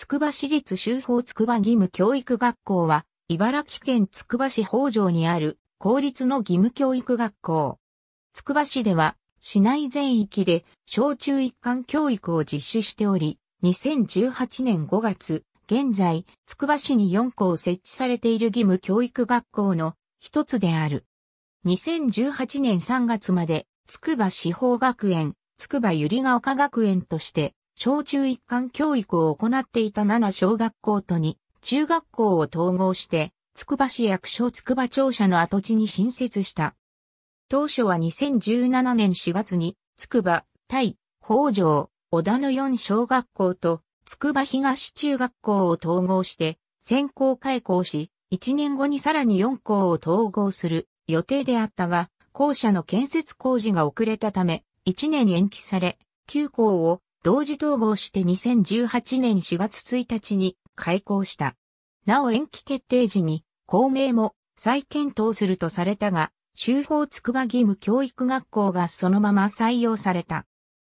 つくば市立修法つくば義務教育学校は、茨城県つくば市北条にある公立の義務教育学校。つくば市では、市内全域で小中一貫教育を実施しており、2018年5月、現在、つくば市に4校設置されている義務教育学校の一つである。2018年3月まで、つくば法学園、つくばゆりが丘学園として、小中一貫教育を行っていた7小学校とに、中学校を統合して、つくば市役所つくば庁舎の跡地に新設した。当初は2017年4月に、つくば、対、北条、小田の4小学校と、つくば東中学校を統合して、先行開校し、1年後にさらに4校を統合する予定であったが、校舎の建設工事が遅れたため、1年延期され、9校を同時統合して2018年4月1日に開校した。なお延期決定時に、校名も再検討するとされたが、修法筑波義務教育学校がそのまま採用された。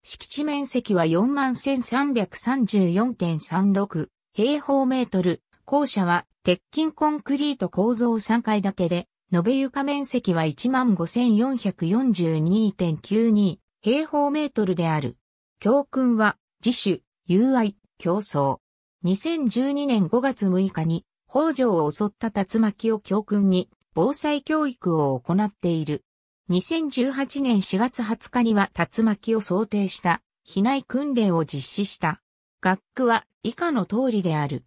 敷地面積は41,334.36平方メートル。校舎は鉄筋コンクリート構造3階建てで、延べ床面積は15,442.92平方メートルである。教訓は、自主、友愛、競争。2012年5月6日に、北条を襲った竜巻を教訓に、防災教育を行っている。2018年4月20日には竜巻を想定した避難訓練を実施した。学区は以下の通りである。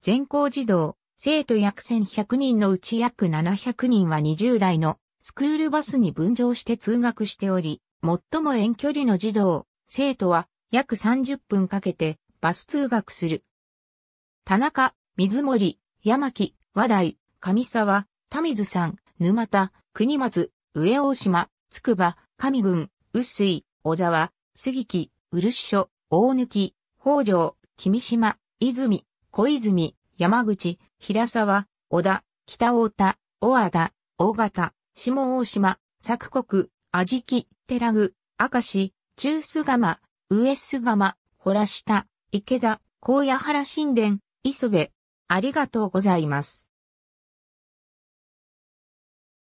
全校児童、生徒約1100人のうち約700人は20代のスクールバスに分乗して通学しており、最も遠距離の児童、生徒は約30分かけてバス通学する。田中、水森、山木、和台、上沢、田水さん、沼田、国松、上大島、つくば、上郡、臼水、小沢、杉木、漆所、大貫、北条、君島、泉、小泉、山口、平沢、小田、北大田、小和田、大型、下大島、佐久国、安食、寺具、明石、中須釜、上須釜、らした池田、高野原神殿、磯部。ありがとうございます。